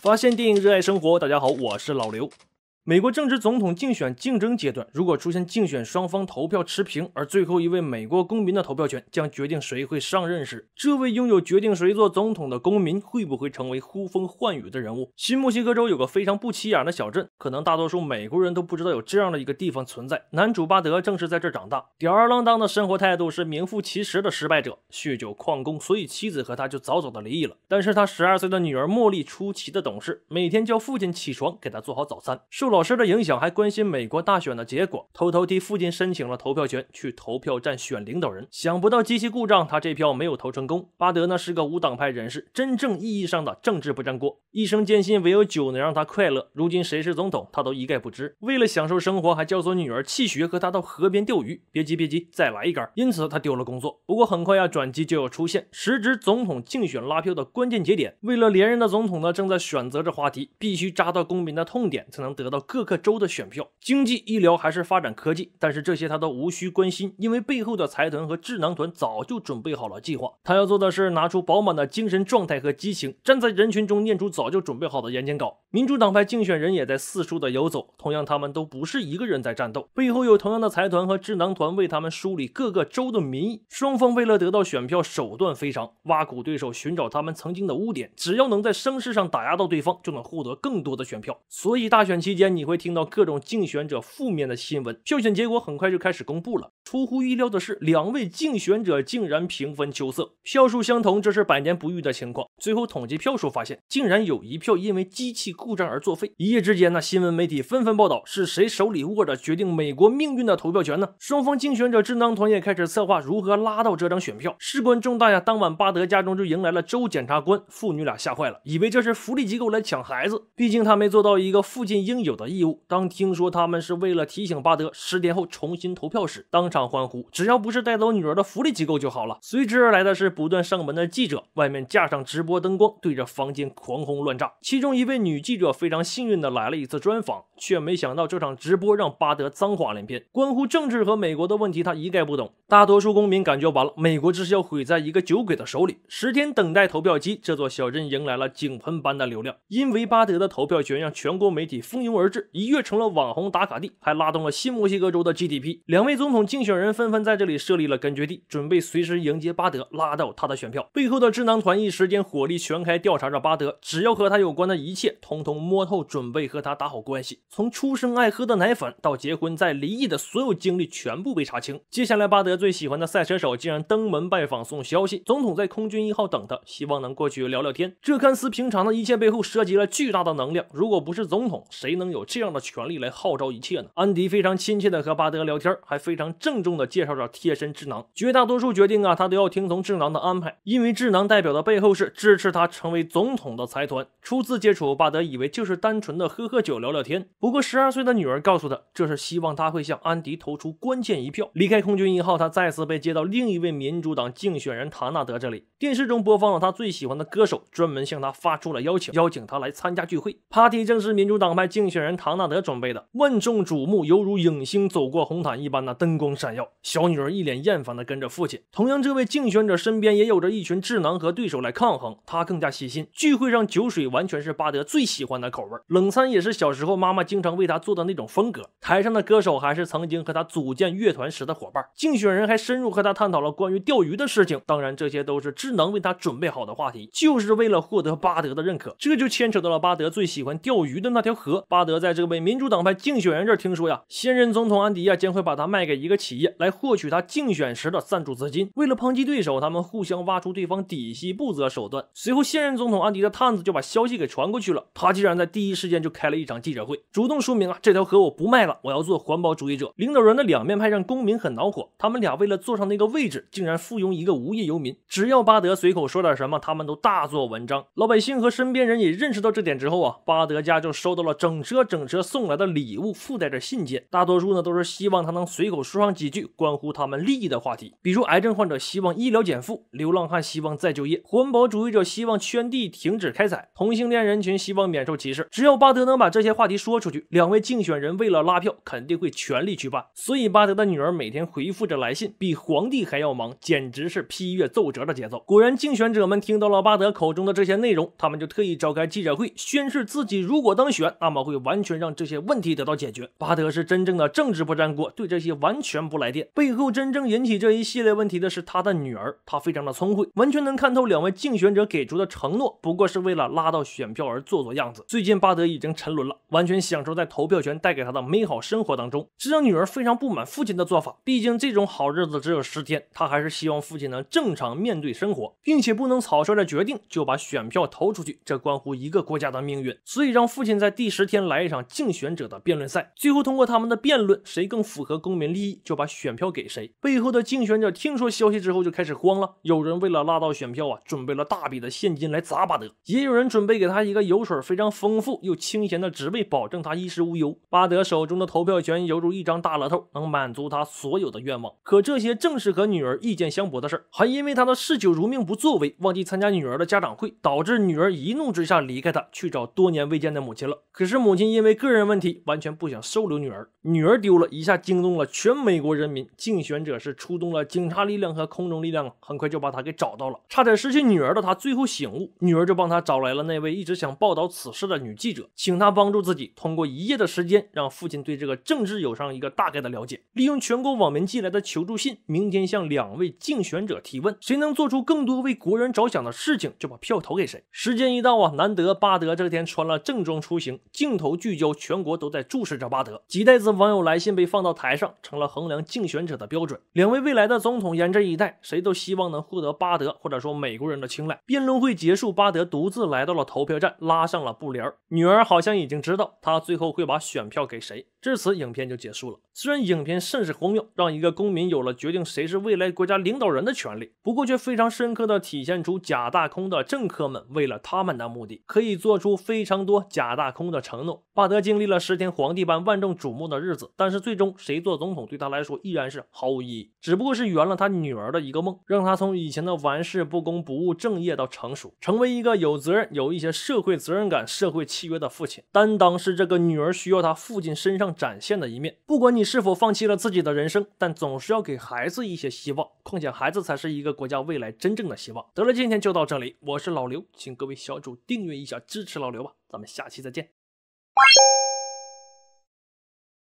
发现电影，热爱生活。大家好，我是老刘。美国正值总统竞选竞争阶段，如果出现竞选双方投票持平，而最后一位美国公民的投票权将决定谁会上任时，这位拥有决定谁做总统的公民会不会成为呼风唤雨的人物？新墨西哥州有个非常不起眼的小镇，可能大多数美国人都不知道有这样的一个地方存在。男主巴德正是在这长大，吊儿郎当的生活态度是名副其实的失败者，酗酒旷工，所以妻子和他就早早的离异了。但是他十二岁的女儿茉莉出奇的懂事，每天叫父亲起床给她做好早餐，受了。老师的影响，还关心美国大选的结果，偷偷替父亲申请了投票权去投票站选领导人。想不到机器故障，他这票没有投成功。巴德呢是个无党派人士，真正意义上的政治不沾锅，一生坚信唯有酒能让他快乐。如今谁是总统，他都一概不知。为了享受生活，还教唆女儿弃学和他到河边钓鱼。别急别急，再来一杆。因此他丢了工作。不过很快呀，转机就要出现，时值总统竞选拉票的关键节点。为了连任的总统呢，正在选择着话题，必须扎到公民的痛点才能得到。各个州的选票，经济、医疗还是发展科技，但是这些他都无需关心，因为背后的财团和智囊团早就准备好了计划。他要做的是拿出饱满的精神状态和激情，站在人群中念出早就准备好的演讲稿。民主党派竞选人也在四处的游走，同样，他们都不是一个人在战斗，背后有同样的财团和智囊团为他们梳理各个州的民意。双方为了得到选票，手段非常，挖苦对手，寻找他们曾经的污点，只要能在声势上打压到对方，就能获得更多的选票。所以，大选期间你会听到各种竞选者负面的新闻。票选结果很快就开始公布了，出乎意料的是，两位竞选者竟然平分秋色，票数相同，这是百年不遇的情况。最后统计票数发现，竟然有一票因为机器。故障而作废。一夜之间，呢新闻媒体纷纷报道是谁手里握着决定美国命运的投票权呢？双方竞选者智囊团也开始策划如何拉到这张选票。事关重大呀！当晚巴德家中就迎来了州检察官，父女俩吓坏了，以为这是福利机构来抢孩子。毕竟他没做到一个父亲应有的义务。当听说他们是为了提醒巴德十天后重新投票时，当场欢呼：只要不是带走女儿的福利机构就好了。随之而来的是不断上门的记者，外面架上直播灯光，对着房间狂轰乱炸。其中一位女。记者非常幸运的来了一次专访，却没想到这场直播让巴德脏话连篇。关乎政治和美国的问题，他一概不懂。大多数公民感觉完了，美国这是要毁在一个酒鬼的手里。十天等待投票机，这座小镇迎来了井喷般的流量。因为巴德的投票权让全国媒体蜂拥而至，一跃成了网红打卡地，还拉动了新墨西哥州的 GDP。两位总统竞选人纷纷在这里设立了根据地，准备随时迎接巴德，拉到他的选票。背后的智囊团一时间火力全开，调查着巴德，只要和他有关的一切，通通摸透，准备和他打好关系。从出生爱喝的奶粉到结婚再离异的所有经历，全部被查清。接下来，巴德。最喜欢的赛车手竟然登门拜访送消息，总统在空军一号等他，希望能过去聊聊天。这看似平常的一切背后涉及了巨大的能量。如果不是总统，谁能有这样的权利来号召一切呢？安迪非常亲切的和巴德聊天，还非常郑重的介绍着贴身智囊。绝大多数决定啊，他都要听从智囊的安排，因为智囊代表的背后是支持他成为总统的财团。初次接触，巴德以为就是单纯的喝喝酒聊聊天。不过，十二岁的女儿告诉他，这是希望他会向安迪投出关键一票。离开空军一号，他。再次被接到另一位民主党竞选人唐纳德这里。电视中播放了他最喜欢的歌手，专门向他发出了邀请，邀请他来参加聚会。Party 正是民主党派竞选人唐纳德准备的，万众瞩目，犹如影星走过红毯一般的灯光闪耀。小女儿一脸厌烦地跟着父亲。同样，这位竞选者身边也有着一群智囊和对手来抗衡，他更加细心。聚会上酒水完全是巴德最喜欢的口味，冷餐也是小时候妈妈经常为他做的那种风格。台上的歌手还是曾经和他组建乐团时的伙伴。竞选人。人还深入和他探讨了关于钓鱼的事情，当然这些都是智能为他准备好的话题，就是为了获得巴德的认可。这就牵扯到了巴德最喜欢钓鱼的那条河。巴德在这位民主党派竞选人这儿听说呀，现任总统安迪亚将会把他卖给一个企业来获取他竞选时的赞助资金。为了抨击对手，他们互相挖出对方底细，不择手段。随后，现任总统安迪的探子就把消息给传过去了。他竟然在第一时间就开了一场记者会，主动说明啊，这条河我不卖了，我要做环保主义者。领导人的两面派让公民很恼火。他们两。俩为了坐上那个位置，竟然附庸一个无业游民。只要巴德随口说点什么，他们都大做文章。老百姓和身边人也认识到这点之后啊，巴德家就收到了整车整车送来的礼物，附带着信件。大多数呢都是希望他能随口说上几句关乎他们利益的话题，比如癌症患者希望医疗减负，流浪汉希望再就业，环保主义者希望圈地停止开采，同性恋人群希望免受歧视。只要巴德能把这些话题说出去，两位竞选人为了拉票肯定会全力去办。所以巴德的女儿每天回复着来。比皇帝还要忙，简直是批阅奏折的节奏。果然，竞选者们听到了巴德口中的这些内容，他们就特意召开记者会，宣誓自己如果当选，那么会完全让这些问题得到解决。巴德是真正的政治不沾锅，对这些完全不来电。背后真正引起这一系列问题的是他的女儿，她非常的聪慧，完全能看透两位竞选者给出的承诺，不过是为了拉到选票而做做样子。最近，巴德已经沉沦了，完全享受在投票权带给他的美好生活当中，这让女儿非常不满父亲的做法。毕竟这种好。好日子只有十天，他还是希望父亲能正常面对生活，并且不能草率的决定就把选票投出去，这关乎一个国家的命运。所以让父亲在第十天来一场竞选者的辩论赛，最后通过他们的辩论，谁更符合公民利益，就把选票给谁。背后的竞选者听说消息之后就开始慌了，有人为了拉到选票啊，准备了大笔的现金来砸巴德，也有人准备给他一个油水非常丰富又清闲的职位，保证他衣食无忧。巴德手中的投票权犹如一张大乐透，能满足他所有的愿望。可这些正是和女儿意见相驳的事儿，还因为他的嗜酒如命不作为，忘记参加女儿的家长会，导致女儿一怒之下离开他去找多年未见的母亲了。可是母亲因为个人问题完全不想收留女儿，女儿丢了，一下惊动了全美国人民，竞选者是出动了警察力量和空中力量，很快就把他给找到了。差点失去女儿的他最后醒悟，女儿就帮他找来了那位一直想报道此事的女记者，请她帮助自己，通过一夜的时间让父亲对这个政治有上一个大概的了解，利用全国网民寄来的求。求助信，明天向两位竞选者提问，谁能做出更多为国人着想的事情，就把票投给谁。时间一到啊，难得巴德这天穿了正装出行，镜头聚焦，全国都在注视着巴德。几代子网友来信被放到台上，成了衡量竞选者的标准。两位未来的总统严阵以待，谁都希望能获得巴德或者说美国人的青睐。辩论会结束，巴德独自来到了投票站，拉上了布帘儿。女儿好像已经知道他最后会把选票给谁。至此，影片就结束了。虽然影片甚是荒谬，让一个公民。有了决定谁是未来国家领导人的权利，不过却非常深刻地体现出假大空的政客们为了他们的目的，可以做出非常多假大空的承诺。巴德经历了十天皇帝般万众瞩目的日子，但是最终谁做总统对他来说依然是毫无意义，只不过是圆了他女儿的一个梦，让他从以前的玩世不恭、不务正业到成熟，成为一个有责任、有一些社会责任感、社会契约的父亲。担当是这个女儿需要他父亲身上展现的一面。不管你是否放弃了自己的人生，但总是要。要给孩子一些希望，况且孩子才是一个国家未来真正的希望。得了，今天就到这里，我是老刘，请各位小主订阅一下，支持老刘吧，咱们下期再见。